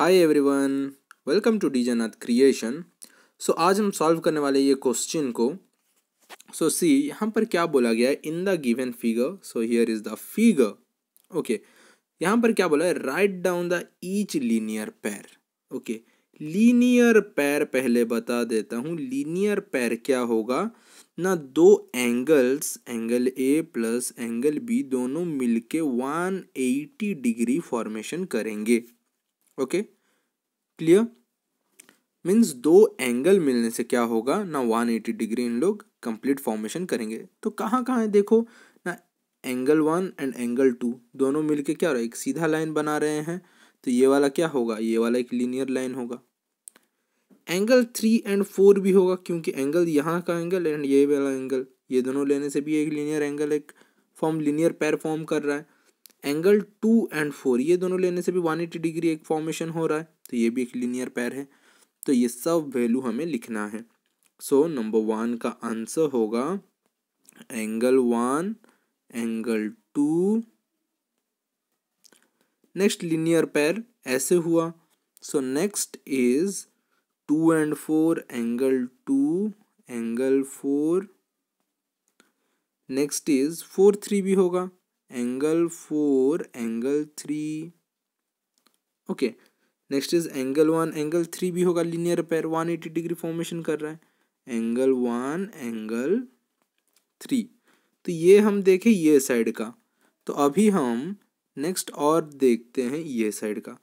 Hi everyone welcome to D जनाथ creation so आज हम सॉल्व करने वाले ये क्वेश्चन को सो सी यहाँ पर क्या बोला गया है in the given figure so here is the figure okay यहाँ पर क्या बोला है write down the each linear pair okay linear pair पहले बता देता हूँ लीनियर पैर क्या होगा ना दो angles angle A plus angle B दोनों मिलके 180 डिग्री फॉर्मेशन करेंगे ओके क्लियर मीन्स दो एंगल मिलने से क्या होगा ना वन एटी डिग्री इन लोग कंप्लीट फॉर्मेशन करेंगे तो कहाँ कहाँ है देखो ना angle one and angle two दोनों मिलके क्या हो रहा है एक सीधा लाइन बना रहे हैं तो ये वाला क्या होगा ये वाला एक लीनियर लाइन होगा एंगल थ्री एंड फोर भी होगा क्योंकि एंगल यहाँ का एंगल एंड ये वाला एंगल ये दोनों लेने से भी एक लीनियर एंगल एक फॉर्म लीनियर पैर फॉर्म कर रहा है एंगल टू एंड फोर ये दोनों लेने से भी वन एटी डिग्री एक फॉर्मेशन हो रहा है तो ये भी एक लीनियर पैर है तो ये सब वैल्यू हमें लिखना है सो नंबर वन का आंसर होगा angle one angle two next linear pair ऐसे हुआ so next is two and four angle two angle four next is four three भी होगा angle four angle three okay next is angle one angle three भी होगा linear पैर one eighty degree formation कर रहा है एंगल वन एंगल थ्री तो ये हम देखें ये साइड का तो अभी हम नेक्स्ट और देखते हैं ये साइड का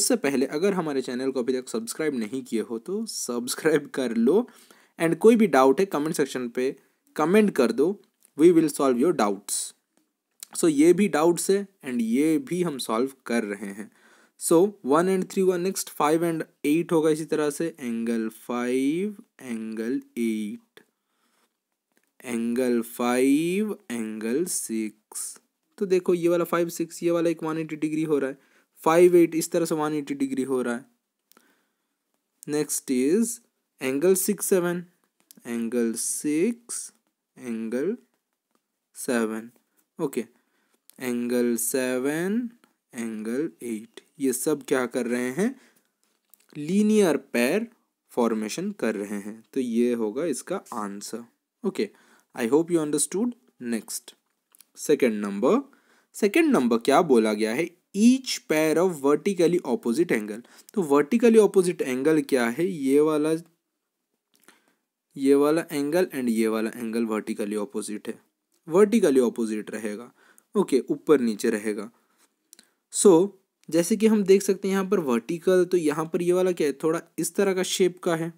उससे पहले अगर हमारे चैनल को अभी तक सब्सक्राइब नहीं किए हो तो सब्सक्राइब कर लो एंड कोई भी डाउट है कमेंट सेक्शन पे कमेंट कर दो we will solve your doubts so so, ये भी डाउट्स है एंड ये भी हम सॉल्व कर रहे हैं सो वन एंड थ्री हुआ नेक्स्ट फाइव एंड एट होगा इसी तरह से angle five angle eight angle five angle six तो देखो ये वाला फाइव सिक्स ये वाला एक वन एटी डिग्री हो रहा है फाइव एट इस तरह से वन एटी डिग्री हो रहा है next is angle six seven angle six angle seven okay okay. Angle seven angle eight ये सब क्या कर रहे हैं लीनियर पैर फॉर्मेशन कर रहे हैं तो ये होगा इसका answer okay I hope you understood next second number second number क्या बोला गया है each pair of vertically opposite angle तो वर्टिकली ऑपोजिट एंगल क्या है ये वाला ये वाला एंगल एंड ये वाला एंगल वर्टिकली ऑपोजिट है वर्टिकली ऑपोजिट रहेगा ओके okay, ऊपर नीचे रहेगा सो so, जैसे कि हम देख सकते हैं यहाँ पर वर्टिकल तो यहाँ पर ये वाला क्या है थोड़ा इस तरह का शेप का है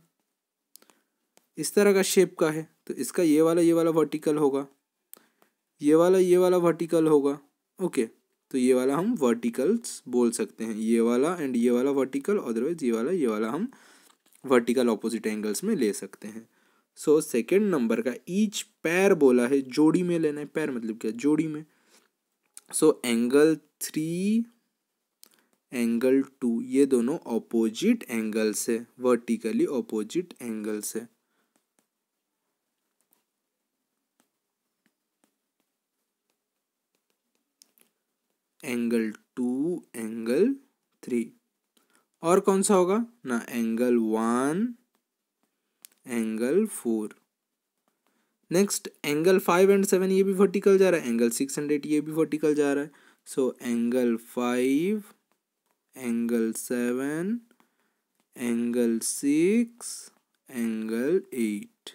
इस तरह का शेप का है तो इसका ये वाला ये वाला वर्टिकल होगा ये वाला ये वाला वर्टिकल होगा ओके okay, तो ये वाला हम वर्टिकल्स बोल सकते हैं ये वाला एंड ये वाला वर्टिकल अदरवाइज ये वाला ये वाला हम वर्टिकल ऑपोजिट एंगल्स में ले सकते हैं सो सेकेंड नंबर का ईच पैर बोला है जोड़ी में लेना है पैर मतलब क्या जोड़ी में so angle three angle two ये दोनों ऑपोजिट एंगल्स है वर्टिकली ऑपोजिट एंगल्स है एंगल टू एंगल थ्री और कौन सा होगा ना angle one angle four next angle five and seven ये भी वर्टिकल जा रहा है एंगल सिक्स एंड एट ये भी वर्टिकल जा रहा है so angle five angle seven angle six angle eight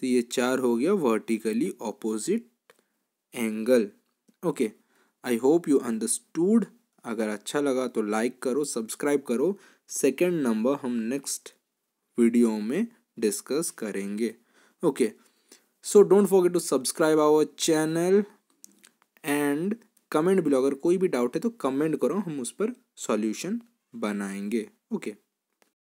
तो ये चार हो गया vertically opposite angle okay I hope you understood अगर अच्छा लगा तो लाइक करो सब्सक्राइब करो सेकेंड नंबर हम नेक्स्ट वीडियो में डिस्कस करेंगे okay okay. So don't forget to subscribe our channel and comment below अगर कोई भी डाउट है तो कमेंट करो हम उस पर सॉल्यूशन बनाएंगे ओके okay.